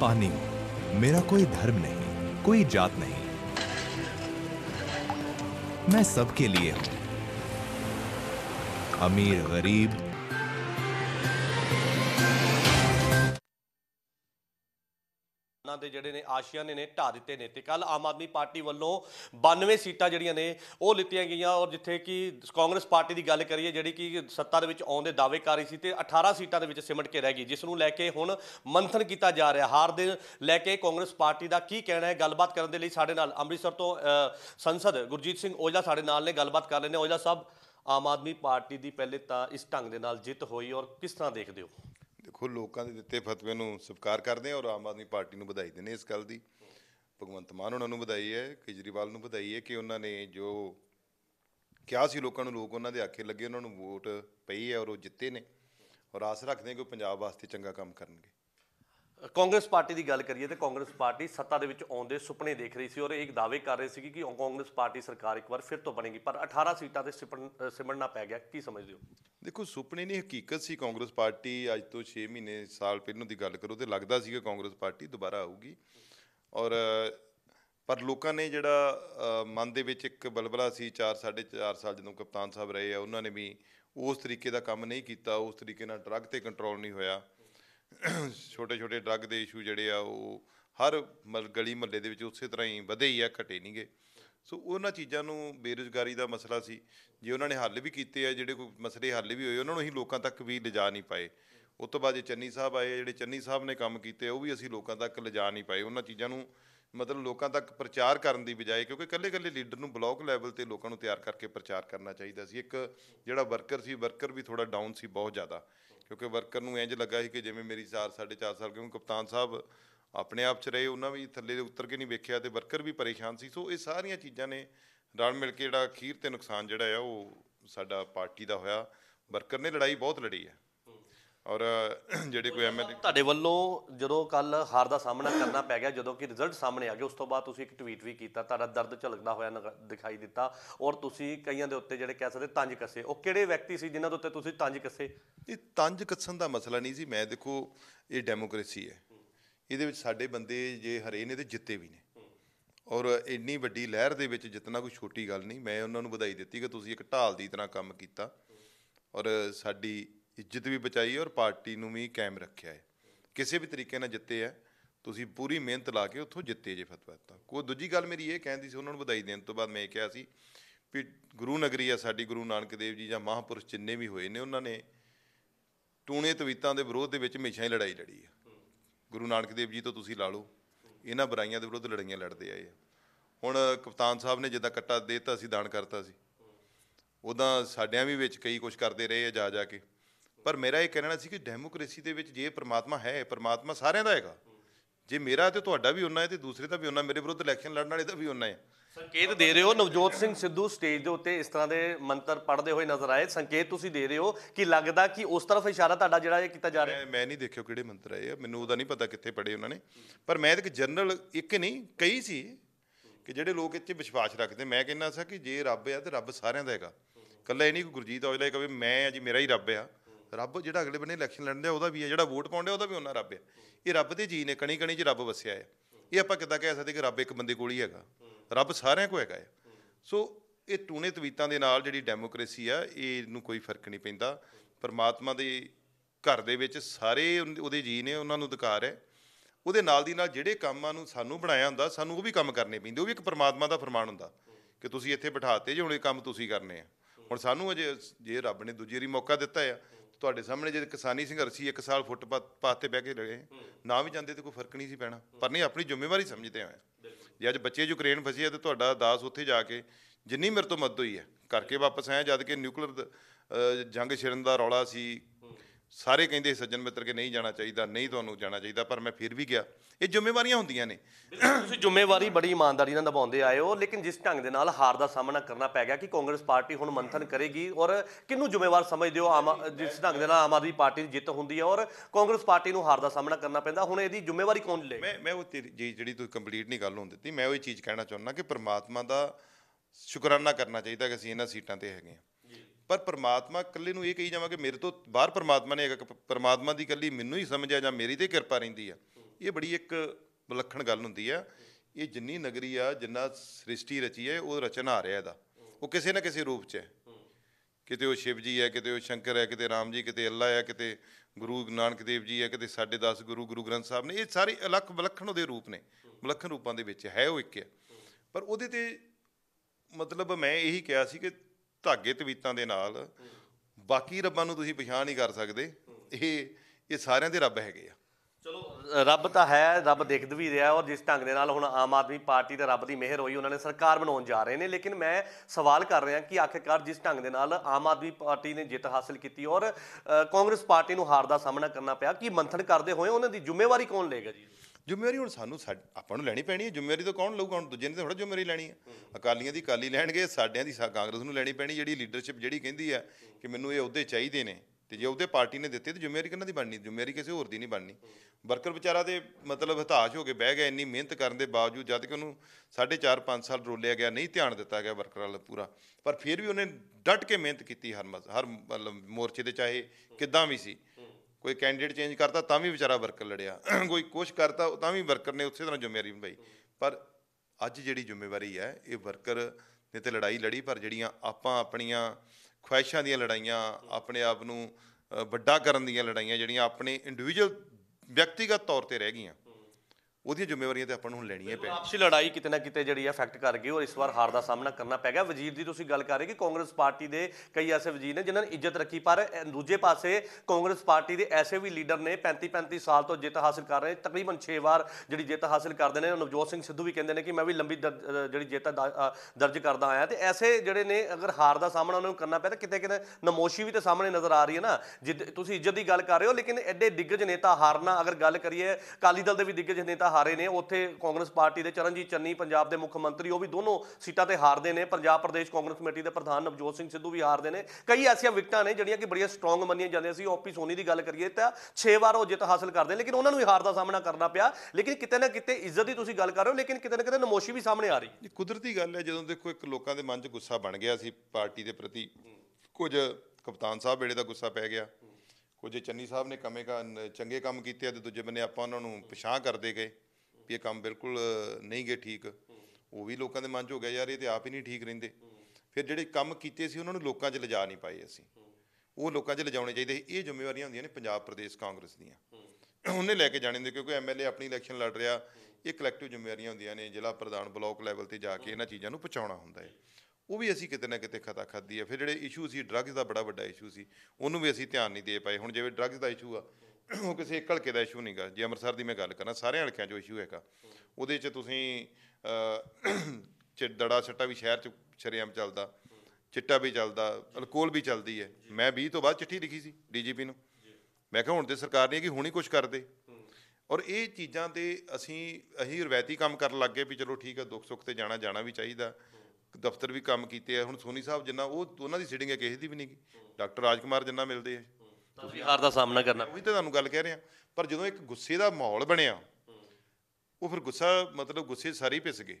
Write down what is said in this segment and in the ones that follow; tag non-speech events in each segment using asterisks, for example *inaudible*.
पानी हूं मेरा कोई धर्म नहीं कोई जात नहीं मैं सबके लिए हूं अमीर गरीब ਉਹਨਾਂ ਦੇ ਜਿਹੜੇ ਨੇ ਆਸ਼ੀਆਨੇ ਨੇ ਢਾ ਦਿੱਤੇ ਨੇ ਤੇ ਕੱਲ ਆਮ ਆਦਮੀ ਪਾਰਟੀ ਵੱਲੋਂ 92 ਸੀਟਾਂ ਜਿਹੜੀਆਂ ਨੇ ਉਹ ਲਿੱਤੀਆਂ ਗਈਆਂ ਔਰ ਜਿੱਥੇ ਕਿ ਕਾਂਗਰਸ ਪਾਰਟੀ ਦੀ ਗੱਲ ਕਰੀਏ ਜਿਹੜੀ ਕਿ ਸੱਤਾ ਦੇ ਵਿੱਚ ਆਉਣ ਦੇ ਦਾਅਵੇ ਕਰ ਰਹੀ ਸੀ ਤੇ 18 ਸੀਟਾਂ ਦੇ ਵਿੱਚ ਸਿਮਟ ਕੇ ਰਹਿ ਗਈ ਜਿਸ ਨੂੰ ਲੈ ਕੇ ਹੁਣ ਮੰਥਨ ਕੀਤਾ ਜਾ ਰਿਹਾ ਹਾਰ ਦੇ ਲੈ ਕੇ ਕਾਂਗਰਸ ਪਾਰਟੀ ਦਾ ਕੀ ਕਹਿਣਾ ਹੈ ਗੱਲਬਾਤ ਕਰਨ ਦੇ ਲਈ ਸਾਡੇ ਨਾਲ ਅੰਮ੍ਰਿਤਸਰ ਤੋਂ ਸੰਸਦ ਗੁਰਜੀਤ ਸਿੰਘ ਔਜਲਾ ਸਾਡੇ ਨਾਲ ਨੇ ਗੱਲਬਾਤ ਕਰ ਲੈਣੇ ਔਜਲਾ ਸਾਹਿਬ ਆਮ ਆਦਮੀ ਪਾਰਟੀ ਦੀ ਪਹਿਲੇ ਤਾਂ ਇਸ ਢੰਗ ਦੇ ਨਾਲ ਜਿੱਤ ਹੋਈ ਔਰ ਕਿਸ ਤਰ੍ਹਾਂ ਦੇਖਦੇ ਹੋ ਦੇਖੋ ਲੋਕਾਂ ਦੇ ਦਿੱਤੇ ਫਤਵੇ ਨੂੰ ਸਵਾਰ ਕਰਦੇ ਆਂ ਔਰ ਆਮ ਆਦਮੀ ਪਾਰਟੀ ਨੂੰ ਵਧਾਈ ਦਿੰਦੇ ਇਸ ਗੱਲ ਦੀ ਭਗਵੰਤ ਮਾਨ ਉਹਨਾਂ ਨੂੰ ਵਧਾਈ ਹੈ ਕੇਜਰੀਵਾਲ ਨੂੰ ਵਧਾਈ ਹੈ ਕਿ ਉਹਨਾਂ ਨੇ ਜੋ ਕਿਹਾ ਸੀ ਲੋਕਾਂ ਨੂੰ ਲੋਕ ਉਹਨਾਂ ਦੇ ਆਖੇ ਲੱਗੇ ਉਹਨਾਂ ਨੂੰ ਵੋਟ ਪਈ ਹੈ ਔਰ ਉਹ ਜਿੱਤੇ ਨੇ ਔਰ ਆਸ ਰੱਖਦੇ ਕਿ ਉਹ ਪੰਜਾਬ ਵਾਸਤੇ ਚੰਗਾ ਕੰਮ ਕਰਨਗੇ ਕਾਂਗਰਸ ਪਾਰਟੀ ਦੀ ਗੱਲ ਕਰੀਏ ਤੇ ਕਾਂਗਰਸ ਪਾਰਟੀ ਸੱਤਾ ਦੇ ਵਿੱਚ ਆਉਂਦੇ ਸੁਪਨੇ ਦੇਖ ਰਹੀ ਸੀ ਔਰ ਇੱਕ ਦਾਅਵੇ ਕਰ ਰਹੀ ਸੀ ਕਿ ਕਾਂਗਰਸ ਪਾਰਟੀ ਸਰਕਾਰ ਇੱਕ ਵਾਰ ਫਿਰ ਤੋਂ ਬਣੇਗੀ ਪਰ 18 ਸੀਟਾਂ ਤੇ ਸਿਮੜਨਾ ਪੈ ਗਿਆ ਕੀ ਸਮਝਦੇ ਹੋ ਦੇਖੋ ਸੁਪਨੇ ਨਹੀਂ ਹਕੀਕਤ ਸੀ ਕਾਂਗਰਸ ਪਾਰਟੀ ਅੱਜ ਤੋਂ 6 ਮਹੀਨੇ ਸਾਲ ਪਹਿਲਾਂ ਦੀ ਗੱਲ ਕਰੋ ਤੇ ਲੱਗਦਾ ਸੀ ਕਿ ਕਾਂਗਰਸ ਪਾਰਟੀ ਦੁਬਾਰਾ ਆਊਗੀ ਔਰ ਪਰ ਲੋਕਾਂ ਨੇ ਜਿਹੜਾ ਮਨ ਦੇ ਵਿੱਚ ਇੱਕ ਬਲਬਲਾ ਸੀ 4 4 ਸਾਲ ਜਦੋਂ ਕਪਤਾਨ ਸਾਹਿਬ ਰਹੇ ਆ ਉਹਨਾਂ ਨੇ ਵੀ ਉਸ ਤਰੀਕੇ ਦਾ ਕੰਮ ਨਹੀਂ ਕੀਤਾ ਉਸ ਤਰੀਕੇ ਨਾਲ ਡਰੱਗ ਤੇ ਕੰਟਰੋਲ ਨਹੀਂ ਹੋਇਆ ਛੋਟੇ ਛੋਟੇ ਡਰੱਗ ਦੇ ਇਸ਼ੂ ਜਿਹੜੇ ਆ ਉਹ ਹਰ ਗਲੀ ਮੱਲੇ ਦੇ ਵਿੱਚ ਉਸੇ ਤਰ੍ਹਾਂ ਹੀ ਵਧੇ ਹੀ ਆ ਘਟੇ ਨਹੀਂਗੇ ਸੋ ਉਹਨਾਂ ਚੀਜ਼ਾਂ ਨੂੰ ਬੇਰੁਜ਼ਗਾਰੀ ਦਾ ਮਸਲਾ ਸੀ ਜੇ ਉਹਨਾਂ ਨੇ ਹੱਲ ਵੀ ਕੀਤੇ ਆ ਜਿਹੜੇ ਕੋਈ ਮਸਲੇ ਹੱਲ ਵੀ ਹੋਏ ਉਹਨਾਂ ਨੂੰ ਅਸੀਂ ਲੋਕਾਂ ਤੱਕ ਵੀ ਲਿਜਾ ਨਹੀਂ ਪਾਏ ਉਸ ਤੋਂ ਬਾਅਦ ਜੇ ਚੰਨੀ ਸਾਹਿਬ ਆਏ ਜਿਹੜੇ ਚੰਨੀ ਸਾਹਿਬ ਨੇ ਕੰਮ ਕੀਤੇ ਉਹ ਵੀ ਅਸੀਂ ਲੋਕਾਂ ਤੱਕ ਲਿਜਾ ਨਹੀਂ ਪਾਏ ਉਹਨਾਂ ਚੀਜ਼ਾਂ ਨੂੰ ਮਤਲਬ ਲੋਕਾਂ ਤੱਕ ਪ੍ਰਚਾਰ ਕਰਨ ਦੀ ਬਜਾਏ ਕਿਉਂਕਿ ਕੱਲੇ-ਕੱਲੇ ਲੀਡਰ ਨੂੰ ਬਲਾਕ ਲੈਵਲ ਤੇ ਲੋਕਾਂ ਨੂੰ ਤਿਆਰ ਕਰਕੇ ਪ੍ਰਚਾਰ ਕਰਨਾ ਚਾਹੀਦਾ ਸੀ ਇੱਕ ਜਿਹੜਾ ਵਰਕਰ ਸੀ ਵਰਕਰ ਵੀ ਥੋੜਾ ਡਾਊਨ ਸੀ ਬਹੁਤ ਜ਼ਿਆਦਾ ਕਿਉਂਕਿ ਵਰਕਰ ਨੂੰ ਇੰਜ ਲੱਗਾ ਸੀ ਕਿ ਜਿਵੇਂ ਮੇਰੀ 4 4.5 ਸਾਲ ਕਿਉਂ ਕਪਤਾਨ ਸਾਹਿਬ ਆਪਣੇ ਆਪ 'ਚ ਰਹੇ ਉਹਨਾਂ ਵੀ ਥੱਲੇ ਉੱਤਰ ਕੇ ਨਹੀਂ ਵੇਖਿਆ ਤੇ ਵਰਕਰ ਵੀ ਪਰੇਸ਼ਾਨ ਸੀ ਸੋ ਇਹ ਸਾਰੀਆਂ ਚੀਜ਼ਾਂ ਨੇ ਰਲ ਮਿਲ ਕੇ ਜਿਹੜਾ ਅਖੀਰ ਤੇ ਨੁਕਸਾਨ ਜਿਹੜਾ ਆ ਉਹ ਸਾਡਾ ਪਾਰਟੀ ਦਾ ਹੋਇਆ ਵਰਕਰ ਨੇ ਲੜਾਈ ਬਹੁਤ ਲੜੀ ਹੈ ਔਰ *clears throat* ਜਿਹੜੇ ਕੋਈ ਐਮਐਲਏ ਤੁਹਾਡੇ ਵੱਲੋਂ ਜਦੋਂ ਕੱਲ ਹਾਰ ਦਾ ਸਾਹਮਣਾ ਕਰਨਾ ਪੈ ਗਿਆ ਜਦੋਂ ਕਿ ਰਿਜ਼ਲਟ ਸਾਹਮਣੇ ਆ ਗਿਆ ਉਸ ਤੋਂ ਬਾਅਦ ਤੁਸੀਂ ਇੱਕ ਟਵੀਟ ਵੀ ਕੀਤਾ ਤੁਹਾਡਾ ਦਰਦ ਝਲਕਦਾ ਹੋਇਆ ਦਿਖਾਈ ਦਿੱਤਾ ਔਰ ਤੁਸੀਂ ਕਈਆਂ ਦੇ ਉੱਤੇ ਜਿਹੜੇ ਕਹਿ ਸਕਦੇ ਤੰਜ ਕੱਸੇ ਉਹ ਕਿਹੜੇ ਵਿਅਕਤੀ ਸੀ ਜਿਨ੍ਹਾਂ ਦੇ ਉੱਤੇ ਤੁਸੀਂ ਤੰਜ ਕੱਸੇ ਇਹ ਤੰਜ ਕੱਸਣ ਦਾ ਮਸਲਾ ਨਹੀਂ ਸੀ ਮੈਂ ਦੇਖੋ ਇਹ ਡੈਮੋਕ੍ਰੇਸੀ ਹੈ ਇਹਦੇ ਵਿੱਚ ਸਾਡੇ ਬੰਦੇ ਜੇ ਹਰੇ ਨੇ ਤੇ ਜਿੱਤੇ ਵੀ ਨੇ ਔਰ ਇੰਨੀ ਵੱਡੀ ਲਹਿਰ ਦੇ ਵਿੱਚ ਜਿੰਨਾ ਕੋਈ ਛੋਟੀ ਗੱਲ ਨਹੀਂ ਮੈਂ ਉਹਨਾਂ ਨੂੰ ਵਧਾਈ ਦਿੱਤੀ ਕਿ ਤੁਸੀਂ ਇੱਕ ਢਾਲ ਦੀ ਤਰ੍ਹਾਂ ਕੰਮ ਕੀਤਾ ਔਰ ਸਾਡੀ ਇੱਜ਼ਤ ਵੀ ਬਚਾਈ ਔਰ ਪਾਰਟੀ ਨੂੰ ਵੀ ਕਾਇਮ ਰੱਖਿਆ ਹੈ ਕਿਸੇ ਵੀ ਤਰੀਕੇ ਨਾਲ ਜਿੱਤੇ ਆ ਤੁਸੀਂ ਪੂਰੀ ਮਿਹਨਤ ਲਾ ਕੇ ਉੱਥੋਂ ਜਿੱਤੇ ਜੇ ਫਤਵਾ ਦਿੱਤਾ ਕੋਈ ਦੂਜੀ ਗੱਲ ਮੇਰੀ ਇਹ ਕਹਿੰਦੀ ਸੀ ਉਹਨਾਂ ਨੂੰ ਵਧਾਈ ਦੇਣ ਤੋਂ ਬਾਅਦ ਮੈਂ ਇਹ ਕਿਹਾ ਸੀ ਵੀ ਗੁਰੂ ਨਗਰੀ ਆ ਸਾਡੀ ਗੁਰੂ ਨਾਨਕ ਦੇਵ ਜੀ ਜਾਂ ਮਹਾਪੁਰਸ਼ ਜਿੰਨੇ ਵੀ ਹੋਏ ਨੇ ਉਹਨਾਂ ਨੇ ਟੂਣੇ ਤਵੀਤਾਂ ਦੇ ਵਿਰੋਧ ਦੇ ਵਿੱਚ ਹਮੇਸ਼ਾ ਹੀ ਲੜਾਈ ਲੜੀ ਆ ਗੁਰੂ ਨਾਨਕ ਦੇਵ ਜੀ ਤੋਂ ਤੁਸੀਂ ਲਾ ਲਓ ਇਹਨਾਂ ਬੁਰਾਈਆਂ ਦੇ ਵਿਰੋਧ ਲੜਾਈਆਂ ਲੜਦੇ ਆਏ ਆ ਹੁਣ ਕਪਤਾਨ ਸਾਹਿਬ ਨੇ ਜਿੱਦਾਂ ਕੱਟਾ ਦੇਤਾ ਸੀ ਦਾਨ ਕਰਤਾ ਸੀ ਉਦਾਂ ਸਾਡਿਆਂ ਵੀ ਵਿੱਚ ਕਈ ਕੁਝ ਕਰਦੇ ਰਹੇ ਆ ਜਾ ਜਾ ਕੇ ਪਰ ਮੇਰਾ ਇਹ ਕਹਿਣਾ ਸੀ ਕਿ ਡੈਮੋਕ੍ਰੇਸੀ ਦੇ ਵਿੱਚ ਜੇ ਪ੍ਰਮਾਤਮਾ ਹੈ ਪ੍ਰਮਾਤਮਾ ਸਾਰਿਆਂ ਦਾ ਹੈਗਾ ਜੇ ਮੇਰਾ ਤੇ ਤੁਹਾਡਾ ਵੀ ਉਹਨਾਂ ਹੈ ਤੇ ਦੂਸਰੇ ਦਾ ਵੀ ਉਹਨਾਂ ਮੇਰੇ ਵਿਰੁੱਧ ਇਲੈਕਸ਼ਨ ਲੜਨ ਵਾਲੇ ਦਾ ਵੀ ਉਹਨਾਂ ਹੈ ਸੰਕੇਤ ਦੇ ਰਹੇ ਹੋ ਨਵਜੋਤ ਸਿੰਘ ਸਿੱਧੂ ਸਟੇਜ ਦੇ ਉੱਤੇ ਇਸ ਤਰ੍ਹਾਂ ਦੇ ਮੰਤਰ ਪੜਦੇ ਹੋਏ ਨਜ਼ਰ ਆਏ ਸੰਕੇਤ ਤੁਸੀਂ ਦੇ ਰਹੇ ਹੋ ਕਿ ਲੱਗਦਾ ਕਿ ਉਸ ਤਰਫ ਇਸ਼ਾਰਾ ਤੁਹਾਡਾ ਜਿਹੜਾ ਇਹ ਕੀਤਾ ਜਾ ਰਿਹਾ ਹੈ ਮੈਂ ਨਹੀਂ ਦੇਖਿਓ ਕਿਹੜੇ ਮੰਤਰ ਆਏ ਆ ਮੈਨੂੰ ਉਹਦਾ ਨਹੀਂ ਪਤਾ ਕਿੱਥੇ ਪੜੇ ਉਹਨਾਂ ਨੇ ਪਰ ਮੈਂ ਇੱਕ ਜਨਰਲ ਇੱਕ ਨਹੀਂ ਕਈ ਸੀ ਕਿ ਜਿਹੜੇ ਲੋਕ ਇੱਥੇ ਵਿਸ਼ਵਾਸ ਰੱਖਦੇ ਮੈਂ ਕਹਿੰਦਾ ਸੀ ਕਿ ਜੇ ਰੱਬ ਆ ਤੇ ਰੱਬ ਸਾਰਿਆਂ ਦਾ ਹੈਗਾ ਕੱਲਾ ਇਹ ਨਹੀਂ ਕਿ ਗੁਰਜੀਤ ਔਜਲਾ ਕਹੇ ਮੈਂ ਆ ਜੀ ਮੇਰਾ ਹੀ ਰੱਬ ਆ ਰੱਬ ਜਿਹੜਾ ਅਗਲੇ ਬੰਨੇ ਇਲੈਕਸ਼ਨ ਲੜਨ ਆ ਉਹਦਾ ਵੀ ਹੈ ਜਿਹੜਾ ਵੋਟ ਪਾਉਣ ਡਿਆ ਉਹਦਾ ਵੀ ਉਹਨਾਂ ਰੱਬ ਹੈ ਇਹ ਰੱਬ ਦੇ ਜੀ ਨੇ ਕਣੀ ਕਣੀ 'ਚ ਰੱਬ ਵਸਿਆ ਹੈ ਇਹ ਆਪਾਂ ਕਿੱਦਾਂ ਕਹਿ ਸਕਦੇ ਕਿ ਰੱਬ ਇੱਕ ਬੰਦੇ ਕੋਲ ਹੀ ਹੈਗਾ ਰੱਬ ਸਾਰਿਆਂ ਕੋਲ ਹੈਗਾ ਹੈ ਸੋ ਇਹ ਟੂਨੇ ਤਵੀਤਾਂ ਦੇ ਨਾਲ ਜਿਹੜੀ ਡੈਮੋਕ੍ਰੇਸੀ ਆ ਇਹ ਨੂੰ ਕੋਈ ਫਰਕ ਨਹੀਂ ਪੈਂਦਾ ਪਰਮਾਤਮਾ ਦੇ ਘਰ ਦੇ ਵਿੱਚ ਸਾਰੇ ਉਹਦੇ ਜੀ ਨੇ ਉਹਨਾਂ ਨੂੰ ਅਧਿਕਾਰ ਹੈ ਉਹਦੇ ਨਾਲ ਦੀ ਨਾਲ ਜਿਹੜੇ ਕੰਮਾਂ ਨੂੰ ਸਾਨੂੰ ਬਣਾਇਆ ਹੁੰਦਾ ਸਾਨੂੰ ਉਹ ਵੀ ਕੰਮ ਕਰਨੇ ਪੈਂਦੇ ਉਹ ਵੀ ਇੱਕ ਪਰਮਾਤਮਾ ਦਾ ਫਰਮਾਨ ਹੁੰਦਾ ਕਿ ਤੁਸੀਂ ਇੱਥੇ ਬਿਠਾਤੇ ਜੇ ਹੁਣ ਇਹ ਕੰਮ ਤੁਸੀਂ ਕਰਨੇ ਆ ਹੁਣ ਸਾਨੂੰ ਅਜੇ ਜੇ ਰੱਬ ਨੇ ਦੂਜੀ ਵਾਰੀ ਮੌਕਾ ਦਿੱਤਾ ਆ ਤੁਹਾਡੇ ਸਾਹਮਣੇ ਜੇ ਕਿਸਾਨੀ ਸੰਘਰਸ਼ੀ ਇੱਕ ਸਾਲ ਫੁੱਟਪਾਥ ਤੇ ਬਹਿ ਕੇ ਰਹੇ ਨਾ ਵੀ ਜਾਂਦੇ ਤੇ ਕੋਈ ਫਰਕ ਨਹੀਂ ਸੀ ਪੈਣਾ ਪਰ ਨਹੀਂ ਆਪਣੀ ਜ਼ਿੰਮੇਵਾਰੀ ਸਮਝਦੇ ਆ ਜੇ ਅੱਜ ਬੱਚੇ ਯੂਕਰੇਨ ਫਸੇ ਆ ਤੇ ਤੁਹਾਡਾ ਦਾਸ ਉੱਥੇ ਜਾ ਕੇ ਜਿੰਨੀ ਮੇਰੇ ਤੋਂ ਮਦਦ ਹੋਈ ਹੈ ਕਰਕੇ ਵਾਪਸ ਆਇਆ ਜਦ ਕਿ ਨਿਊਕਲੀਅਰ ਜੰਗ ਛਿੜਨ ਦਾ ਰੌਲਾ ਸੀ ਸਾਰੇ ਕਹਿੰਦੇ ਸੱਜਣ ਮਿੱਤਰ ਕੇ ਨਹੀਂ ਜਾਣਾ ਚਾਹੀਦਾ ਨਹੀਂ ਤੁਹਾਨੂੰ ਜਾਣਾ ਚਾਹੀਦਾ ਪਰ ਮੈਂ ਫਿਰ ਵੀ ਗਿਆ ਇਹ ਜ਼ਿੰਮੇਵਾਰੀਆਂ ਹੁੰਦੀਆਂ ਨੇ ਤੁਸੀਂ ਜ਼ਿੰਮੇਵਾਰੀ ਬੜੀ ਇਮਾਨਦਾਰੀ ਨਾਲ ਨਿਭਾਉਂਦੇ ਆਏ ਹੋ ਲੇਕਿਨ ਜਿਸ ਢੰਗ ਦੇ ਨਾਲ ਹਾਰ ਦਾ ਸਾਹਮਣਾ ਕਰਨਾ ਪੈ ਗਿਆ ਕਿ ਕਾਂਗਰਸ ਪਾਰਟੀ ਹੁਣ ਮੰਥਨ ਕਰੇਗੀ ਔਰ ਕਿੰਨੂੰ ਜ਼ਿੰਮੇਵਾਰ ਸਮਝਦੇ ਹੋ ਆਮ ਜਿਸ ਢੰਗ ਦੇ ਨਾਲ ਆਮ ਆਦਮੀ ਪਾਰਟੀ ਦੀ ਜਿੱਤ ਹੁੰਦੀ ਹੈ ਔਰ ਕਾਂਗਰਸ ਪਾਰਟੀ ਨੂੰ ਹਾਰ ਦਾ ਸਾਹਮਣਾ ਕਰਨਾ ਪੈਂਦਾ ਹੁਣ ਇਹਦੀ ਜ਼ਿੰਮੇਵਾਰੀ ਕੌਣ ਲੇ ਮੈਂ ਮੈਂ ਉਹ ਤੇਰੀ ਜਿਹੜੀ ਤੂੰ ਕੰਪਲੀਟ ਨਹੀਂ ਗੱਲ ਹੋਣ ਦਿੱਤੀ ਮੈਂ ਉਹ ਚੀਜ਼ ਕਹਿਣਾ ਚਾਹੁੰਦਾ ਕਿ ਪ੍ਰਮਾਤਮਾ ਦਾ ਸ਼ੁਕਰਾਨਾ ਕਰਨਾ ਚਾਹੀਦਾ ਕਿ ਅਸੀਂ ਇਹਨਾਂ ਸੀਟਾਂ ਤੇ ਹੈਗੇ ਹਾਂ ਪਰ ਪਰਮਾਤਮਾ ਇਕੱਲੇ ਨੂੰ ਇਹ ਕਹੀ ਜਾਵਾਂ ਕਿ ਮੇਰੇ ਤੋਂ ਬਾਹਰ ਪਰਮਾਤਮਾ ਨੇ ਹੈਗਾ ਪਰਮਾਤਮਾ ਦੀ ਇਕੱਲੀ ਮੈਨੂੰ ਹੀ ਸਮਝਿਆ ਜਾਂ ਮੇਰੀ ਤੇ ਕਿਰਪਾ ਰਹਿੰਦੀ ਆ ਇਹ ਬੜੀ ਇੱਕ ਵਿਲੱਖਣ ਗੱਲ ਹੁੰਦੀ ਆ ਇਹ ਜਿੰਨੀ ਨਗਰੀ ਆ ਜਿੰਨਾ ਸ੍ਰਿਸ਼ਟੀ ਰਚੀ ਹੈ ਉਹ ਰਚਨਾ ਆ ਰਿਹਾ ਇਹਦਾ ਉਹ ਕਿਸੇ ਨਾ ਕਿਸੇ ਰੂਪ 'ਚ ਹੈ ਕਿਤੇ ਉਹ ਸ਼ਿਵ ਜੀ ਹੈ ਕਿਤੇ ਉਹ ਸ਼ੰਕਰ ਹੈ ਕਿਤੇ ਰਾਮ ਜੀ ਕਿਤੇ ਅੱਲਾ ਹੈ ਕਿਤੇ ਗੁਰੂ ਨਾਨਕ ਦੇਵ ਜੀ ਹੈ ਕਿਤੇ ਸਾਡੇ 10 ਗੁਰੂ ਗੁਰੂ ਗ੍ਰੰਥ ਸਾਹਿਬ ਨੇ ਇਹ ਸਾਰੇ ਅਲੱਖ ਵਿਲੱਖਣ ਉਹਦੇ ਰੂਪ ਨੇ ਵਿਲੱਖਣ ਰੂਪਾਂ ਦੇ ਵਿੱਚ ਹੈ ਉਹ ਇੱਕ ਹੈ ਪਰ ਉਹਦੇ ਤੇ ਮਤਲਬ ਮੈਂ ਇਹੀ ਕਿਹਾ ਸੀ ਕਿ ਧਾਗੇ ਤਵੀਤਾਂ ਦੇ ਨਾਲ ਬਾਕੀ ਰੱਬਾਂ ਨੂੰ ਤੁਸੀਂ ਪਛਾਣ ਨਹੀਂ ਕਰ ਸਕਦੇ ਇਹ ਇਹ ਸਾਰਿਆਂ ਦੇ ਰੱਬ ਹੈਗੇ ਆ ਚਲੋ ਰੱਬ ਤਾਂ ਹੈ ਰੱਬ ਦੇਖਦ ਵੀ ਰਿਹਾ ਔਰ ਜਿਸ ਢੰਗ ਦੇ ਨਾਲ ਹੁਣ ਆਮ ਆਦਮੀ ਪਾਰਟੀ ਤੇ ਰੱਬ ਦੀ ਮਿਹਰ ਹੋਈ ਉਹਨਾਂ ਨੇ ਸਰਕਾਰ ਬਣਾਉਣ ਜਾ ਰਹੇ ਨੇ ਲੇਕਿਨ ਮੈਂ ਸਵਾਲ ਕਰ ਰਿਹਾ ਕਿ ਆਖਿਰਕਾਰ ਜਿਸ ਢੰਗ ਦੇ ਨਾਲ ਆਮ ਆਦਮੀ ਪਾਰਟੀ ਨੇ ਜਿੱਤ ਹਾਸਲ ਕੀਤੀ ਔਰ ਕਾਂਗਰਸ ਪਾਰਟੀ ਨੂੰ ਹਾਰ ਦਾ ਸਾਹਮਣਾ ਕਰਨਾ ਪਿਆ ਕੀ ਮੰਥਨ ਕਰਦੇ ਹੋਏ ਉਹਨਾਂ ਦੀ ਜ਼ਿੰਮੇਵਾਰੀ ਕੌਣ ਲਏਗਾ ਜੀ ਜ਼ਿੰਮੇਵਾਰੀ ਹੁਣ ਸਾਨੂੰ ਆਪਾਂ ਨੂੰ ਲੈਣੀ ਪੈਣੀ ਹੈ ਜ਼ਿੰਮੇਵਾਰੀ ਤਾਂ ਕੌਣ ਲਊਗਾ ਹੁਣ ਦੂਜੇ ਨੇ ਤਾਂ ਥੋੜਾ ਜ਼ਿੰਮੇਵਾਰੀ ਲੈਣੀ ਹੈ ਅਕਾਲੀਆਂ ਦੀ ਅਕਾਲੀ ਲੈਣਗੇ ਸਾਡਿਆਂ ਦੀ ਕਾਂਗਰਸ ਨੂੰ ਲੈਣੀ ਪੈਣੀ ਜਿਹੜੀ ਲੀਡਰਸ਼ਿਪ ਜਿਹੜੀ ਕਹਿੰਦੀ ਹੈ ਕਿ ਮੈਨੂੰ ਇਹ ਅਹੁਦੇ ਚਾਹੀਦੇ ਨੇ ਤੇ ਜੇ ਉਹਦੇ ਪਾਰਟੀ ਨੇ ਦਿੱਤੇ ਤੇ ਜ਼ਿੰਮੇਵਾਰੀ ਕਿਹਨਾਂ ਦੀ ਬਣਨੀ ਜ਼ਿੰਮੇਵਾਰੀ ਕਿਸੇ ਹੋਰ ਦੀ ਨਹੀਂ ਬਣਨੀ ਵਰਕਰ ਵਿਚਾਰਾ ਤੇ ਮਤਲਬ ਹਤਾਸ਼ ਹੋ ਕੇ ਬਹਿ ਗਿਆ ਇੰਨੀ ਮਿਹਨਤ ਕਰਨ ਦੇ ਬਾਵਜੂਦ ਜਦ ਕਿ ਉਹਨੂੰ 4.5 5 ਸਾਲ ਰੋਲਿਆ ਗਿਆ ਨਹੀਂ ਧਿਆਨ ਦਿੱਤਾ ਗਿਆ ਵਰਕਰ ਵੱਲ ਪੂਰਾ ਪਰ ਫਿਰ ਵੀ ਉਹਨੇ ਡਟ ਕੇ ਮਿਹਨਤ ਕੀਤੀ ਹਰ ਹਰ ਮੋਰਚੇ ਤੇ ਚਾਹੇ ਕਿਦਾਂ ਵੀ ਸੀ ਕੋਈ ਕੈਂਡੀਡੇਟ ਚੇਂਜ ਕਰਤਾ ਤਾਂ ਵੀ ਵਿਚਾਰਾ ਵਰਕਰ ਲੜਿਆ *clears throat* ਕੋਈ ਕੁਝ ਕਰਤਾ ਤਾਂ ਵੀ ਵਰਕਰ ਨੇ ਉਸੇ ਤਰ੍ਹਾਂ ਜ਼ਿੰਮੇਵਾਰੀ ਭਾਈ ਪਰ ਅੱਜ ਜਿਹੜੀ ਜ਼ਿੰਮੇਵਾਰੀ ਹੈ ਇਹ ਵਰਕਰ ਨੇ ਤੇ ਲੜਾਈ ਲੜੀ ਪਰ ਜਿਹੜੀਆਂ ਆਪਾਂ ਆਪਣੀਆਂ ਖੁਆਇਸ਼ਾਂ ਦੀਆਂ ਲੜਾਈਆਂ ਆਪਣੇ ਆਪ ਨੂੰ ਵੱਡਾ ਕਰਨ ਦੀਆਂ ਲੜਾਈਆਂ ਜਿਹੜੀਆਂ ਆਪਣੇ ਇੰਡੀਵਿਜੂਅਲ ਵਿਅਕਤੀਗਤ ਤੌਰ ਤੇ ਰਹਿ ਗਈਆਂ ਉਹਦੀਆਂ ਜ਼ਿੰਮੇਵਾਰੀਆਂ ਤੇ ਆਪਾਂ ਨੂੰ ਹੁਣ ਲੈਣੀਆਂ ਪੈਣੀਆਂ ਆਪਸੀ ਲੜਾਈ ਕਿਤੇ ਨਾ ਕਿਤੇ ਜਿਹੜੀ ਹੈ ਫੈਕਟ ਕਰ ਗਈ ਔਰ ਇਸ ਵਾਰ ਹਾਰ ਦਾ ਸਾਹਮਣਾ ਕਰਨਾ ਪੈ ਗਿਆ ਵਜ਼ੀਰ ਦੀ ਤੁਸੀਂ ਗੱਲ ਕਰ ਰਹੇ ਕਿ ਕਾਂਗਰਸ ਪਾਰਟੀ ਦੇ ਕਈ ਐਸੇ ਵਜ਼ੀਰ ਨੇ ਜਿਨ੍ਹਾਂ ਨੇ ਇੱਜ਼ਤ ਰੱਖੀ ਪਰ ਦੂਜੇ ਪਾਸੇ ਕਾਂਗਰਸ ਪਾਰਟੀ ਦੇ ਐਸੇ ਵੀ ਲੀਡਰ ਨੇ 35 35 ਸਾਲ ਤੋਂ ਜਿੱਤ ਹਾਸਲ ਕਰ ਰਹੇ ਤਕਰੀਬਨ 6 ਵਾਰ ਜਿਹੜੀ ਜਿੱਤ ਹਾਸਲ ਕਰਦੇ ਨੇ ਨਵਜੋਤ ਸਿੰਘ ਸਿੱਧੂ ਵੀ ਕਹਿੰਦੇ ਨੇ ਕਿ ਮੈਂ ਵੀ ਲੰਬੀ ਜਿਹੜੀ ਜਿੱਤ ਦਰਜ ਕਰਦਾ ਆਇਆ ਤੇ ਐਸੇ ਜਿਹੜੇ ਨੇ ਅਗਰ ਹਾਰ ਦਾ ਸਾਹਮਣਾ ਉਹਨਾਂ ਨੂੰ ਕਰਨਾ ਪਿਆ ਤਾਂ ਕਿਤੇ ਕਿਤੇ ਨਮੋਸ਼ੀ ਵੀ ਤੇ ਸਾਹਮਣੇ ਨਜ਼ਰ ਆ ਰਹੀ ਹੈ ਨਾ ਜਿੱਦ ਤੁਸੀਂ ਇੱਜ਼ਤ ਦੀ ਗੱਲ ਕਰ ਰਹੇ ਹੋ ਲੇਕਿਨ ਐਡੇ ਦਿੱਗਜ ਨੇਤਾ ਹਾਰਨਾ ਅਗਰ ਗੱਲ ਕਰੀਏ ਕਾਲੀ ਦਲ ਦੇ ਵੀ ਦਿੱਗਜ ਨੇਤਾ ਹਾਰੇ ਨੇ ਉੱਥੇ ਕਾਂਗਰਸ ਪਾਰਟੀ ਦੇ ਚਰਨਜੀਤ ਚੰਨੀ ਪੰਜਾਬ ਦੇ ਮੁੱਖ ਮੰਤਰੀ ਉਹ ਵੀ ਦੋਨੋਂ ਸੀਟਾਂ ਤੇ ਹਾਰਦੇ ਨੇ ਪੰਜਾਬ ਪ੍ਰਦੇਸ਼ ਕਾਂਗਰਸ ਕਮੇਟੀ ਦੇ ਪ੍ਰਧਾਨ ਨਵਜੋਤ ਸਿੰਘ ਸਿੱਧੂ ਵੀ ਹਾਰਦੇ ਨੇ ਕਈ ਐਸੀਆਂ ਵਿਕਟਾਂ ਨੇ ਜਿਹੜੀਆਂ ਕਿ ਬੜੀਆਂ ਸਟਰੋਂਗ ਮੰਨੀਆਂ ਜਾਂਦੀਆਂ ਸੀ ਓਪੀ ਸੋਨੀ ਦੀ ਗੱਲ ਕਰੀਏ ਤਾਂ 6 ਵਾਰ ਉਹ ਜਿੱਤ ਹਾਸਲ ਕਰਦੇ ਲੇਕਿਨ ਉਹਨਾਂ ਨੂੰ ਹੀ ਹਾਰ ਦਾ ਸਾਹਮਣਾ ਕਰਨਾ ਪਿਆ ਲੇਕਿਨ ਕਿਤੇ ਨਾ ਕਿਤੇ ਇੱਜ਼ਤ ਦੀ ਤੁਸੀਂ ਗੱਲ ਕਰ ਰਹੇ ਹੋ ਲੇਕਿਨ ਕਿਤੇ ਨਾ ਕਿਤੇ ਨਮੋਸ਼ੀ ਵੀ ਸਾਹਮਣੇ ਆ ਰਹੀ ਹੈ ਕੁਦਰਤੀ ਗੱਲ ਹੈ ਜਦੋਂ ਦੇਖੋ ਇੱਕ ਲੋਕਾਂ ਦੇ ਮਨ 'ਚ ਗੁੱਸਾ ਬਣ ਗਿਆ ਸੀ ਪਾਰਟੀ ਦੇ ਪ੍ਰਤੀ ਕੁਝ ਕਪਤਾਨ ਸਾਹਿਬ ਵੇਲੇ ਦਾ ਗੁੱਸਾ ਪੈ ਗਿਆ ਕੁਝ ਚੰਨੀ ਸਾਹਿਬ ਨੇ ਕਮੇ ਚੰਗੇ ਕੰਮ ਕੀਤੇ ਤੇ ਦੂਜੇ ਬੰਨੇ ਆਪਾਂ ਉਹਨਾਂ ਨੂੰ ਪਛਾਣ ਕਰਦੇ ਗਏ ਵੀ ਇਹ ਕੰਮ ਬਿਲਕੁਲ ਨਹੀਂ ਗਏ ਠੀਕ ਉਹ ਵੀ ਲੋਕਾਂ ਦੇ ਮਨ 'ਚ ਹੋ ਗਿਆ ਯਾਰ ਇਹ ਤੇ ਆਪ ਹੀ ਨਹੀਂ ਠੀਕ ਰਹਿੰਦੇ ਫਿਰ ਜਿਹੜੇ ਕੰਮ ਕੀਤੇ ਸੀ ਉਹਨਾਂ ਨੂੰ ਲੋਕਾਂ 'ਚ ਲਿਜਾ ਨਹੀਂ ਪਾਏ ਅਸੀਂ ਉਹ ਲੋਕਾਂ 'ਚ ਲਿਜਾਉਣੇ ਚਾਹੀਦੇ ਇਹ ਜ਼ਿੰਮੇਵਾਰੀਆਂ ਹੁੰਦੀਆਂ ਨੇ ਪੰਜਾਬ ਪ੍ਰਦੇਸ਼ ਕਾਂਗਰਸ ਦੀਆਂ ਉਹਨੇ ਲੈ ਕੇ ਜਾਣੇ ਹੁੰਦੇ ਕਿਉਂਕਿ ਐਮਐਲਏ ਆਪਣੀ ਇਲੈਕਸ਼ਨ ਲੜ ਰਿਹਾ ਇਹ ਕਲੈਕਟਿਵ ਜ਼ਿੰਮੇਵਾਰੀਆਂ ਹੁੰਦੀਆਂ ਨੇ ਜ਼ਿਲ੍ਹਾ ਪ੍ਰਧਾਨ ਬਲਾਕ ਲੈਵਲ ਤੇ ਜਾ ਕੇ ਇਹਨਾਂ ਚੀਜ਼ਾਂ ਨੂੰ ਪਹੁੰਚਾਉਣਾ ਹੁੰਦਾ ਹੈ ਉਹ ਵੀ ਅਸੀਂ ਕਿਤੇ ਨਾ ਕਿਤੇ ਖਤਾ ਖਾਦੀ ਹੈ ਫਿਰ ਜਿਹੜੇ ਇਸ਼ੂ ਸੀ ਡਰੱਗਸ ਦਾ ਬੜਾ ਵੱਡਾ ਇਸ਼ੂ ਸੀ ਉਹਨੂੰ ਵੀ ਅਸੀਂ ਧਿਆਨ ਨਹੀਂ ਦੇ ਪਾਏ ਹੁਣ ਜਿਵੇਂ ਡਰੱਗਸ ਦਾ ਇਸ਼ੂ ਆ ਉਹ ਕਿਸੇ ਇੱਕ ਹਲਕੇ ਦਾ ਇਸ਼ੂ ਨਹੀਂਗਾ ਜੇ ਅੰਮ੍ਰਿਤਸਰ ਦੀ ਮੈਂ ਗੱਲ ਕਰਾਂ ਸਾਰੇ ਹਲਕਿਆਂ 'ਚੋਂ ਇਸ਼ੂ ਹੈਗਾ ਉਹਦੇ 'ਚ ਤੁਸੀਂ ਚਿੱਟੜਾ ਸੱਟਾ ਵੀ ਸ਼ਹਿਰ 'ਚ ਸ਼ਰੇਆਮ ਚੱਲਦਾ ਚਿੱਟਾ ਵੀ ਚੱਲਦਾ ਅਲਕੋਹਲ ਵੀ ਚੱਲਦੀ ਹੈ ਮੈਂ 20 ਤੋਂ ਬਾਅਦ ਚਿੱਠੀ ਲਿਖੀ ਸੀ ਡੀਜੀਪੀ ਨੂੰ ਮੈਂ ਕਿਹਾ ਹੁਣ ਤੇ ਸਰਕਾਰ ਨੇ ਕਿ ਹੁਣ ਹੀ ਕੁਝ ਕਰ ਦੇ ਔਰ ਇਹ ਚੀਜ਼ਾਂ ਤੇ ਅਸੀਂ ਅਸੀਂ ਰਵੈਤੀ ਕੰਮ ਕਰਨ ਲੱਗ ਗਏ ਵੀ ਚਲੋ ਠੀਕ ਹੈ ਦੁੱਖ ਸੁੱਖ ਤੇ ਜਾਣਾ ਜਾਣਾ ਵੀ ਚਾਹੀਦਾ ਦਫ਼ਤਰ ਵੀ ਕੰਮ ਕੀਤੇ ਆ ਹੁਣ ਸੋਨੀ ਸਾਹਿਬ ਜਿੰਨਾ ਉਹ ਉਹਨਾਂ ਦੀ ਸੀਟਿੰਗ ਹੈ ਕਿਸੇ ਦੀ ਵੀ ਨਹੀਂ ਡਾਕਟਰ ਰਾਜਕੁਮਾਰ ਜਿੰਨਾ ਮਿਲਦੇ ਆ ਤੁਸੀਂ ਹਾਰ ਦਾ ਸਾਹਮਣਾ ਕਰਨਾ ਉਹ ਵੀ ਤਾਂ ਤੁਹਾਨੂੰ ਗੱਲ ਕਹਿ ਰਿਹਾ ਪਰ ਜਦੋਂ ਇੱਕ ਗੁੱਸੇ ਦਾ ਮਾਹੌਲ ਬਣਿਆ ਉਹ ਫਿਰ ਗੁੱਸਾ ਮਤਲਬ ਗੁੱਸੇ ਸਾਰੇ ਪਿਸ ਗਏ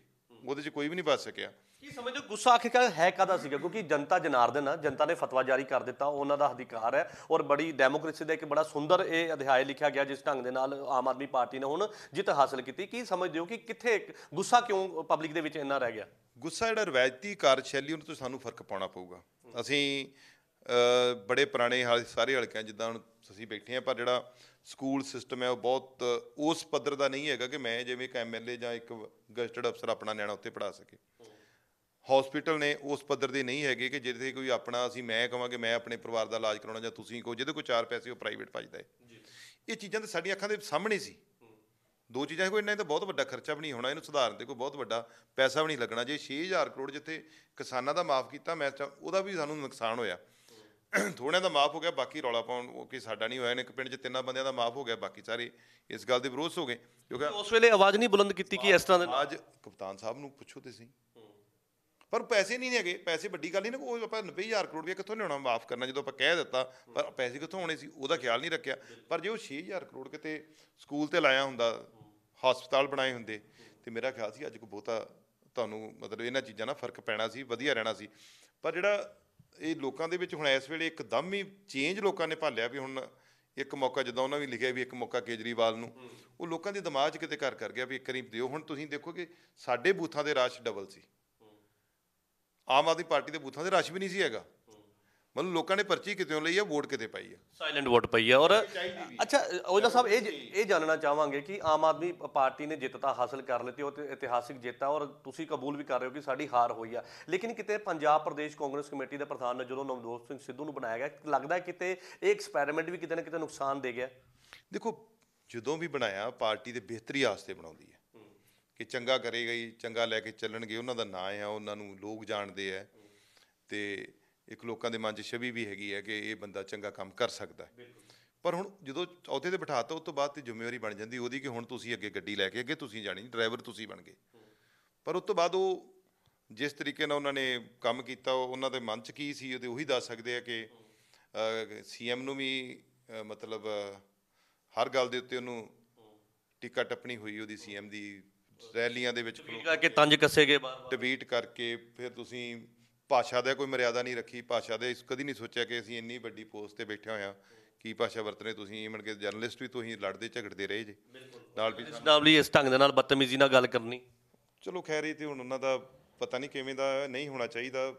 ਉਹਦੇ 'ਚ ਕੋਈ ਵੀ ਨਹੀਂ ਬਚ ਸਕਿਆ ਕੀ ਸਮਝੋ ਗੁੱਸਾ ਆਖਿਰਕਾਰ ਹੈ ਕਾਦਾ ਸੀਗਾ ਕਿਉਂਕਿ ਜਨਤਾ ਜਨਾਰਦਨ ਆ ਜਨਤਾ ਨੇ ਫਤਵਾ ਜਾਰੀ ਕਰ ਦਿੱਤਾ ਉਹਨਾਂ ਦਾ ਅਧਿਕਾਰ ਹੈ ਔਰ ਬੜੀ ਡੈਮੋਕ੍ਰੇਸੀ ਦਾ ਇੱਕ ਬੜਾ ਸੁੰਦਰ ਇਹ ਅਧਿਆਇ ਲਿਖਿਆ ਗਿਆ ਜਿਸ ਢੰਗ ਦੇ ਨਾਲ ਆਮ ਆਦਮੀ ਪਾਰਟੀ ਨੇ ਹੁਣ ਜਿੱਤ ਹਾਸਲ ਕੀਤੀ ਕੀ ਸਮਝਦੇ ਹੋ ਕਿ ਕਿੱਥੇ ਗੁੱਸਾ ਕਿਉਂ ਪਬਲਿਕ ਦੇ ਵਿੱਚ ਇੰਨਾ ਰਹਿ ਗਿਆ ਗੁੱਸਾ ਜਿਹੜਾ ਰਵਾਇਤੀ ਕਾਰਜਸ਼ੈਲੀ ਉਹਨੂੰ ਤੋਂ ਸਾਨੂੰ ਫਰਕ ਪਾਉਣਾ ਪਊਗਾ ਅਸੀਂ ਬੜੇ ਪੁਰਾਣੇ ਸਾਰੇ ਹਲਕਿਆਂ ਜਿੱਦਾਂ ਹੁਣ ਅਸੀਂ ਬੈਠੇ ਆ ਪਰ ਜਿਹੜਾ ਸਕੂਲ ਸਿਸਟਮ ਹੈ ਉਹ ਬਹੁਤ ਉਸ ਪੱਧਰ ਦਾ ਨਹੀਂ ਹੈਗਾ ਕਿ ਮੈਂ ਜਿਵੇਂ ਇੱਕ ਐਮਐਲਏ ਜਾਂ ਇੱਕ ਗਜ਼ਟਡ ਅਫਸਰ ਆਪਣਾ ਨਿਆਣਾ ਉੱਥੇ ਪੜਾ ਸਕੇ ਹਸਪੀਟਲ ਨੇ ਉਸ ਪੱਧਰ ਦੇ ਨਹੀਂ ਹੈਗੇ ਕਿ ਜਿੱਥੇ ਕੋਈ ਆਪਣਾ ਅਸੀਂ ਮੈਂ ਕਹਾਂ ਕਿ ਮੈਂ ਆਪਣੇ ਪਰਿਵਾਰ ਦਾ ਇਲਾਜ ਕਰਾਉਣਾ ਜਾਂ ਤੁਸੀਂ ਕੋ ਜਿਹਦੇ ਕੋਈ ਚਾਰ ਪੈਸੇ ਉਹ ਪ੍ਰਾਈਵੇਟ ਭਜਦਾ ਹੈ ਇਹ ਚੀਜ਼ਾਂ ਤਾਂ ਸਾਡੀਆਂ ਅੱਖਾਂ ਦੇ ਸਾਹਮਣੇ ਸੀ ਦੋ ਚੀਜ਼ਾਂ ਕੋਈ ਇੰਨਾ ਤਾਂ ਬਹੁਤ ਵੱਡਾ ਖਰਚਾ ਵੀ ਨਹੀਂ ਹੋਣਾ ਇਹਨੂੰ ਸੁਧਾਰਨ ਤੇ ਕੋਈ ਬਹੁਤ ਵੱਡਾ ਪੈਸਾ ਵੀ ਨਹੀਂ ਲੱਗਣਾ ਜੇ 6000 ਕਰੋੜ ਜਿੱਥੇ ਕਿਸਾਨਾਂ ਦਾ ਮਾਫ ਕੀਤਾ ਮੈਂ ਉਹਦਾ ਵੀ ਸਾਨੂੰ ਨੁਕਸਾਨ ਹੋਇਆ ਥੋੜਿਆਂ ਦਾ ਮਾਫ ਹੋ ਗਿਆ ਬਾਕੀ ਰੌਲਾ ਪਾਉਣ ਕਿ ਸਾਡਾ ਨਹੀਂ ਹੋਇਆ ਨੇ ਇੱਕ ਪਿੰਡ 'ਚ ਤਿੰਨਾਂ ਬੰਦਿਆਂ ਦਾ ਮਾਫ ਹੋ ਗਿਆ ਬਾਕੀ ਸਾਰੇ ਇਸ ਗੱਲ ਦੇ ਵਿਰੋਧ ਹੋ ਗਏ ਕਿਉਂਕਿ ਉਸ ਵੇਲੇ ਆਵਾਜ਼ ਨਹੀਂ ਬੁਲੰਦ ਕੀਤੀ ਕਿ ਇਸ ਤਰ੍ਹਾਂ ਦੇ ਅੱਜ ਕਪਤਾਨ ਸਾਹਿਬ ਨੂੰ ਪੁੱਛੋ ਤੇ ਸੀ ਪਰ ਪੈਸੇ ਨਹੀਂ ਨੇਗੇ ਪੈਸੇ ਵੱਡੀ ਗੱਲ ਨਹੀਂ ਨਾ ਉਹ ਆਪਾਂ 90000 ਕਰੋੜ ਰੁਪਏ ਕਿੱਥੋਂ ਲਿਆਉਣਾ ਮਾਫ ਕਰਨਾ ਜਦੋਂ ਆਪਾਂ ਕਹਿ ਦਿੱਤਾ ਪਰ ਪੈਸੇ ਕਿੱਥੋਂ ਆਉਣੇ ਸੀ ਉਹਦਾ ਖਿਆਲ ਨਹੀਂ ਰੱਖਿਆ ਪਰ ਜੇ ਉਹ 6000 ਕਰੋੜ ਕਿਤੇ ਸਕੂਲ ਤੇ ਲਾਇਆ ਹੁੰਦਾ ਹਸਪਤਾਲ ਬਣਾਏ ਹੁੰਦੇ ਤੇ ਮੇਰਾ ਖਿਆਲ ਸੀ ਅੱਜ ਕੋ ਬਹੁਤਾ ਤੁਹਾਨੂੰ ਮਤਲਬ ਇਹਨਾਂ ਚੀਜ਼ਾਂ ਨਾਲ ਫਰਕ ਪੈਣਾ ਸੀ ਵਧੀਆ ਰਹਿਣਾ ਸੀ ਪਰ ਜਿਹੜਾ ਇਹ ਲੋਕਾਂ ਦੇ ਵਿੱਚ ਹੁਣ ਇਸ ਵੇਲੇ ਇੱਕਦਮ ਹੀ ਚੇਂਜ ਲੋਕਾਂ ਨੇ ਭਾਲਿਆ ਵੀ ਹੁਣ ਇੱਕ ਮੌਕਾ ਜਦੋਂ ਉਹਨਾਂ ਵੀ ਲਿਖਿਆ ਵੀ ਇੱਕ ਮੌਕਾ ਕੇਜਰੀਵਾਲ ਨੂੰ ਉਹ ਲੋਕਾਂ ਦੇ ਦਿਮਾਗ 'ਚ ਕਿਤੇ ਕਰ ਕਰ ਗਿਆ ਵੀ ਇੱਕ ਰੀਪ ਦਿਓ ਹੁਣ ਤੁਸੀਂ ਦੇਖੋਗੇ ਸਾਡੇ ਬੂਥਾਂ ਦੇ ਰਸ਼ ਡਬਲ ਸੀ ਆਮ ਆਦਮੀ ਪਾਰਟੀ ਦੇ ਬੂਥਾਂ ਦੇ ਰਸ਼ ਵੀ ਨਹੀਂ ਸੀ ਹੈਗਾ ਮਤਲਬ ਲੋਕਾਂ ਨੇ ਪਰਚੀ ਕਿਤੇੋਂ ਲਈ ਆ ਵੋਟ ਕਿਤੇ ਪਾਈ ਆ ਸਾਇਲੈਂਟ ਵੋਟ ਪਈ ਆ ਔਰ ਅੱਛਾ ਉਹਦਾ ਸਾਹਿਬ ਇਹ ਇਹ ਜਾਣਨਾ ਚਾਹਾਂਗੇ ਕਿ ਆਮ ਆਦਮੀ ਪਾਰਟੀ ਨੇ ਜਿੱਤ ਤਾਂ ਹਾਸਲ ਕਰ ਲਈ ਤੇ ਉਹ ਤੇ ਇਤਿਹਾਸਿਕ ਜਿੱਤ ਔਰ ਤੁਸੀਂ ਕਬੂਲ ਵੀ ਕਰ ਰਹੇ ਹੋ ਕਿ ਸਾਡੀ ਹਾਰ ਹੋਈ ਆ ਲੇਕਿਨ ਕਿਤੇ ਪੰਜਾਬ ਪ੍ਰਦੇਸ਼ ਕਾਂਗਰਸ ਕਮੇਟੀ ਦੇ ਪ੍ਰਧਾਨ ਨੇ ਜਦੋਂ ਨਵਦੋਸ ਸਿੰਘ ਸਿੱਧੂ ਨੂੰ ਬਣਾਇਆ ਗਿਆ ਲੱਗਦਾ ਕਿਤੇ ਇਹ ਐਕਸਪੈਰੀਮੈਂਟ ਵੀ ਕਿਤੇ ਨਾ ਕਿਤੇ ਨੁਕਸਾਨ ਦੇ ਗਿਆ ਦੇਖੋ ਜਦੋਂ ਵੀ ਬਣਾਇਆ ਪਾਰਟੀ ਦੇ ਬਿਹਤਰੀ ਆਸਤੇ ਬਣਾਉਂਦੀ ਹੈ ਕਿ ਚੰਗਾ ਕਰੇਗਾ ਹੀ ਚੰਗਾ ਲੈ ਕੇ ਚੱਲਣਗੇ ਉਹਨਾਂ ਦਾ ਨਾਂ ਆ ਉਹਨਾਂ ਨੂੰ ਲੋਕ ਜਾਣਦੇ ਆ ਤੇ ਇੱਕ ਲੋਕਾਂ ਦੇ ਮਨ 'ਚ ਛਵੀ ਵੀ ਹੈਗੀ ਹੈ ਕਿ ਇਹ ਬੰਦਾ ਚੰਗਾ ਕੰਮ ਕਰ ਸਕਦਾ ਹੈ ਪਰ ਹੁਣ ਜਦੋਂ ਅਹੁਦੇ ਤੇ ਬਿਠਾਤਾ ਉਸ ਤੋਂ ਬਾਅਦ ਤੇ ਜ਼ਿੰਮੇਵਾਰੀ ਬਣ ਜਾਂਦੀ ਉਹਦੀ ਕਿ ਹੁਣ ਤੁਸੀਂ ਅੱਗੇ ਗੱਡੀ ਲੈ ਕੇ ਅੱਗੇ ਤੁਸੀਂ ਜਾਣੀ ਡਰਾਈਵਰ ਤੁਸੀਂ ਬਣ ਗਏ ਪਰ ਉਸ ਤੋਂ ਬਾਅਦ ਉਹ ਜਿਸ ਤਰੀਕੇ ਨਾਲ ਉਹਨਾਂ ਨੇ ਕੰਮ ਕੀਤਾ ਉਹਨਾਂ ਦੇ ਮਨ 'ਚ ਕੀ ਸੀ ਉਹਦੇ ਉਹੀ ਦੱਸ ਸਕਦੇ ਆ ਕਿ ਸੀਐਮ ਨੂੰ ਵੀ ਮਤਲਬ ਹਰ ਗੱਲ ਦੇ ਉੱਤੇ ਉਹਨੂੰ ਟਿਕਟ ਟੱਪਣੀ ਹੋਈ ਉਹਦੀ ਸੀਐਮ ਦੀ ਰੈਲੀਆਂ ਦੇ ਵਿੱਚ ਕਿ ਤੰਜ ਕੱਸੇਗੇ ਬਾਰ-ਬਾਰ ਡਿਬੇਟ ਕਰਕੇ ਫਿਰ ਤੁਸੀਂ ਭਾਸ਼ਾ ਦੇ ਕੋਈ ਮਰਿਆਦਾ ਨਹੀਂ ਰੱਖੀ ਭਾਸ਼ਾ ਦੇ ਕਦੀ ਨਹੀਂ ਸੋਚਿਆ ਕਿ ਅਸੀਂ ਇੰਨੀ ਵੱਡੀ ਪੋਸਟ ਤੇ ਬੈਠੇ ਹੋਇਆ ਕੀ ਭਾਸ਼ਾ ਵਰਤਨੇ ਤੁਸੀਂ ਇਹ ਮਣ ਕੇ ਜਰਨਲਿਸਟ ਵੀ ਤੁਸੀਂ ਲੜਦੇ ਝਗੜਦੇ ਰਹੇ ਜੇ ਨਾਲ ਵੀ ਨਾਲ ਇਸ ਢੰਗ ਦੇ ਨਾਲ ਬਦਤਮੀਜ਼ੀ ਨਾਲ ਗੱਲ ਕਰਨੀ ਚਲੋ ਖੈਰ ਇਹ ਤੇ ਹੁਣ ਉਹਨਾਂ ਦਾ ਪਤਾ ਨਹੀਂ ਕਿਵੇਂ ਦਾ ਨਹੀਂ ਹੋਣਾ ਚਾਹੀਦਾ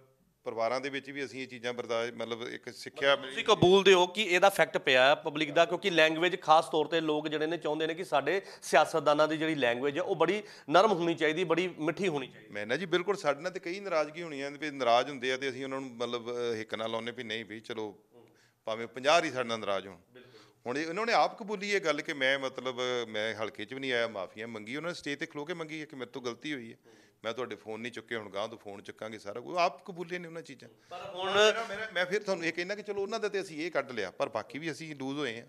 ਪਰਿਵਾਰਾਂ ਦੇ ਵਿੱਚ ਵੀ ਅਸੀਂ ਇਹ ਚੀਜ਼ਾਂ ਬਰਦਾਸ਼ਤ ਮਤਲਬ ਇੱਕ ਸਿੱਖਿਆ ਤੁਸੀਂ ਕਬੂਲ ਹੋ ਕਿ ਇਹਦਾ ਫੈਕਟ ਪਿਆ ਪਬਲਿਕ ਦਾ ਕਿਉਂਕਿ ਲੈਂਗੁਏਜ ਖਾਸ ਤੌਰ ਤੇ ਲੋਕ ਜਿਹੜੇ ਨੇ ਚਾਹੁੰਦੇ ਨੇ ਕਿ ਸਾਡੇ ਸਿਆਸਤਦਾਨਾਂ ਦੀ ਜਿਹੜੀ ਲੈਂਗੁਏਜ ਹੈ ਉਹ ਬੜੀ ਨਰਮ ਹੋਣੀ ਚਾਹੀਦੀ ਬੜੀ ਮਿੱਠੀ ਹੋਣੀ ਚਾਹੀਦੀ ਮੈਂ ਨਾ ਜੀ ਬਿਲਕੁਲ ਸਾਡੇ ਨਾਲ ਤੇ ਕਈ ਨਾਰਾਜ਼ਗੀ ਹੋਣੀ ਹੈ ਵੀ ਨਾਰਾਜ਼ ਹੁੰਦੇ ਆ ਤੇ ਅਸੀਂ ਉਹਨਾਂ ਨੂੰ ਮਤਲਬ ਹਿੱਕ ਨਾਲ ਲਾਉਨੇ ਵੀ ਨਹੀਂ ਵੀ ਚਲੋ ਭਾਵੇਂ 50 ਹੀ ਸਾਡੇ ਨਾਲ ਨਾਰਾਜ਼ ਹੋਣ ਹੁਣ ਇਹਨਾਂ ਨੇ ਆਪ ਕਬੂਲੀ ਇਹ ਗੱਲ ਕਿ ਮੈਂ ਮਤਲਬ ਮੈਂ ਹਲਕੇ 'ਚ ਵੀ ਨਹੀਂ ਆਇਆ ਮਾਫੀਆਂ ਮੰਗੀ ਉਹਨਾਂ ਨੇ ਸਟੇਜ ਤੇ ਖਲੋ ਕੇ ਮੰਗੀ ਕਿ ਮੇਰੇ ਤੋਂ ਗਲਤੀ ਹੋਈ ਹੈ ਮੈਂ ਤੁਹਾਡੇ ਫੋਨ ਨਹੀਂ ਚੁੱਕੇ ਹੁਣ ਗਾਂ ਤੋਂ ਫੋਨ ਚੁੱਕਾਂਗੇ ਸਾਰਾ ਕੁਝ ਆਪ ਕਬੂਲੇ ਨੇ ਉਹਨਾਂ ਚੀਜ਼ਾਂ ਪਰ ਹੁਣ ਮੈਂ ਫਿਰ ਤੁਹਾਨੂੰ ਇਹ ਕਹਿੰਦਾ ਕਿ ਚਲੋ ਉਹਨਾਂ ਦੇ ਤੇ ਅਸੀਂ ਇਹ ਕੱਢ ਲਿਆ ਪਰ ਬਾਕੀ ਵੀ ਅਸੀਂ ਲੂਜ਼ ਹੋਏ ਆ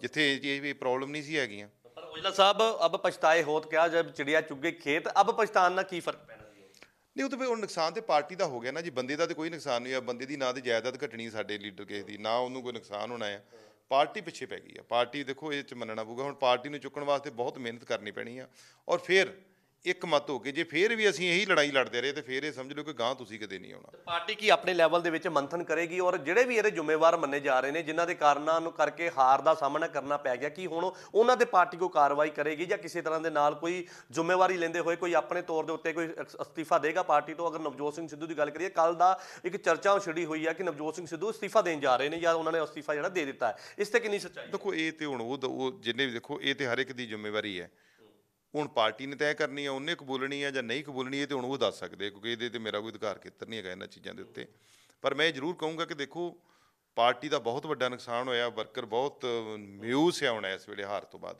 ਜਿੱਥੇ ਇਹ ਪ੍ਰੋਬਲਮ ਨਹੀਂ ਸੀ ਹੈਗੀਆਂ ਪਰ ਉਜਲਾ ਸਾਹਿਬ ਅਬ ਪਛਤਾਏ ਹੋਤ ਕਿਹਾ ਜਦ ਚਿੜੀਆ ਚੁੱਗੇ ਖੇਤ ਅਬ ਪਛਤਾਨ ਨਾਲ ਕੀ ਫਰਕ ਪੈਣਾ ਨਹੀਂ ਉਹ ਤਾਂ ਫਿਰ ਉਹ ਨੁਕਸਾਨ ਤੇ ਪਾਰਟੀ ਦਾ ਹੋ ਗਿਆ ਨਾ ਜੀ ਬੰਦੇ ਦਾ ਤੇ ਕੋਈ ਨੁਕਸਾਨ ਨਹੀਂ ਆ ਬੰਦੇ ਦੀ ਨਾ ਤੇ ਜਾਇਦਾਦ ਘਟਣੀ ਸਾਡੇ ਲੀਡਰ ਕਿਸੇ ਦੀ ਨਾ ਉਹਨੂੰ ਕੋਈ ਨੁਕਸਾਨ ਹੋਣਾ ਆ ਪਾਰਟੀ ਪਿੱਛੇ ਪੈ ਗਈ ਆ ਪਾਰਟੀ ਦੇਖੋ ਇਹ ਚ ਮੰਨਣਾ ਪਊਗਾ ਹੁਣ ਪਾਰਟੀ ਨੂੰ ਚੁੱਕਣ ਵਾਸਤੇ ਬਹੁਤ ਮਿਹਨਤ ਕਰਨੀ ਪੈਣੀ ਆ ਔਰ ਫਿਰ ਇੱਕ ਮਤ ਹੋ ਕੇ ਜੇ ਫੇਰ ਵੀ ਅਸੀਂ ਇਹੀ ਲੜਾਈ ਲੜਦੇ ਰਹੇ ਤੇ ਫੇਰ ਇਹ ਸਮਝ ਲਓ ਕਿ ਗਾਂ ਤੁਸੀਂ ਕਦੇ ਨਹੀਂ ਆਉਣਾ ਪਾਰਟੀ ਕੀ ਆਪਣੇ ਲੈਵਲ ਦੇ ਵਿੱਚ ਮੰਥਨ ਕਰੇਗੀ ਔਰ ਜਿਹੜੇ ਵੀ ਇਹਦੇ ਜ਼ਿੰਮੇਵਾਰ ਮੰਨੇ ਜਾ ਰਹੇ ਨੇ ਜਿਨ੍ਹਾਂ ਦੇ ਕਾਰਨਾਂ ਨੂੰ ਕਰਕੇ ਹਾਰ ਦਾ ਸਾਹਮਣਾ ਕਰਨਾ ਪੈ ਗਿਆ ਕੀ ਹੁਣ ਉਹਨਾਂ ਦੇ ਪਾਰਟੀ ਕੋ ਕਾਰਵਾਈ ਕਰੇਗੀ ਜਾਂ ਕਿਸੇ ਤਰ੍ਹਾਂ ਦੇ ਨਾਲ ਕੋਈ ਜ਼ਿੰਮੇਵਾਰੀ ਲੈਂਦੇ ਹੋਏ ਕੋਈ ਆਪਣੇ ਤੌਰ ਦੇ ਉੱਤੇ ਕੋਈ ਅਸਤੀਫਾ ਦੇਗਾ ਪਾਰਟੀ ਤੋਂ ਅਗਰ ਨਵਜੋਤ ਸਿੰਘ ਸਿੱਧੂ ਦੀ ਗੱਲ ਕਰੀਏ ਕੱਲ ਦਾ ਇੱਕ ਚਰਚਾ ਛਿੜੀ ਹੋਈ ਹੈ ਕਿ ਨਵਜੋਤ ਸਿੰਘ ਸਿੱਧੂ ਅਸਤੀਫਾ ਦੇਣ ਜਾ ਰਹੇ ਨੇ ਜਾਂ ਉਹਨਾਂ ਨੇ ਅਸਤੀਫਾ ਜਿਹੜਾ ਦੇ ਦਿੱਤਾ ਹੈ ਇਸ ਤੇ ਕਿੰਨੀ ਸੱਚਾਈ ਦੇਖੋ ਇਹ ਤੇ ਹੁਣ ਉਹ ਜਿੰਨੇ ਵੀ ਦੇਖੋ ਇਹ ਤੇ ਹਰ ਇੱਕ ਦੀ ਜ਼ਿੰਮੇਵਾਰੀ ਹੈ ਹੁਣ ਪਾਰਟੀ ਨੇ ਤੈਅ ਕਰਨੀ ਹੈ ਉਹਨੇ ਕਬੂਲਣੀ ਹੈ ਜਾਂ ਨਹੀਂ ਕਬੂਲਣੀ ਹੈ ਤੇ ਹੁਣ ਉਹ ਦੱਸ ਸਕਦੇ ਕਿਉਂਕਿ ਇਹਦੇ ਤੇ ਮੇਰਾ ਕੋਈ ਅਧਿਕਾਰ ਖੇਤਰ ਨਹੀਂ ਹੈਗਾ ਇਹਨਾਂ ਚੀਜ਼ਾਂ ਦੇ ਉੱਤੇ ਪਰ ਮੈਂ ਇਹ ਜ਼ਰੂਰ ਕਹੂੰਗਾ ਕਿ ਦੇਖੋ ਪਾਰਟੀ ਦਾ ਬਹੁਤ ਵੱਡਾ ਨੁਕਸਾਨ ਹੋਇਆ ਵਰਕਰ ਬਹੁਤ ਮਿਊਸ ਹੈ ਹੁਣ ਇਸ ਵੇਲੇ ਹਾਰ ਤੋਂ ਬਾਅਦ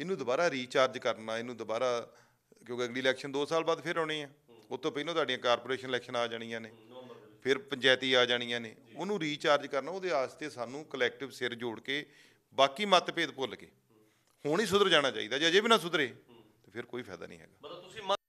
ਇਹਨੂੰ ਦੁਬਾਰਾ ਰੀਚਾਰਜ ਕਰਨਾ ਇਹਨੂੰ ਦੁਬਾਰਾ ਕਿਉਂਕਿ ਅਗਲੀ ਇਲੈਕਸ਼ਨ 2 ਸਾਲ ਬਾਅਦ ਫਿਰ ਆਉਣੀ ਹੈ ਉਸ ਤੋਂ ਪਹਿਲਾਂ ਤੁਹਾਡੀਆਂ ਕਾਰਪੋਰੇਸ਼ਨ ਇਲੈਕਸ਼ਨ ਆ ਜਾਣੀਆਂ ਨੇ ਫਿਰ ਪੰਚਾਇਤੀ ਆ ਜਾਣੀਆਂ ਨੇ ਉਹਨੂੰ ਰੀਚਾਰਜ ਕਰਨਾ ਉਹਦੇ ਆਸਤੇ ਸਾਨੂੰ ਕਲੈਕਟਿਵ ਸਿਰ ਜੋੜ ਕੇ ਬਾਕੀ ਮਤਭੇਦ ਭੁੱਲ ਕੇ ਹੁਣ ਹੀ ਸੁਧਰ ਜਾਣਾ ਚਾਹੀਦਾ ਜੇ ਅਜੇ ਵੀ ਨਾ ਸੁਧਰੇ ਫਿਰ ਕੋਈ ਫਾਇਦਾ ਨਹੀਂ ਹੈਗਾ ਮਤਲਬ ਤੁਸੀਂ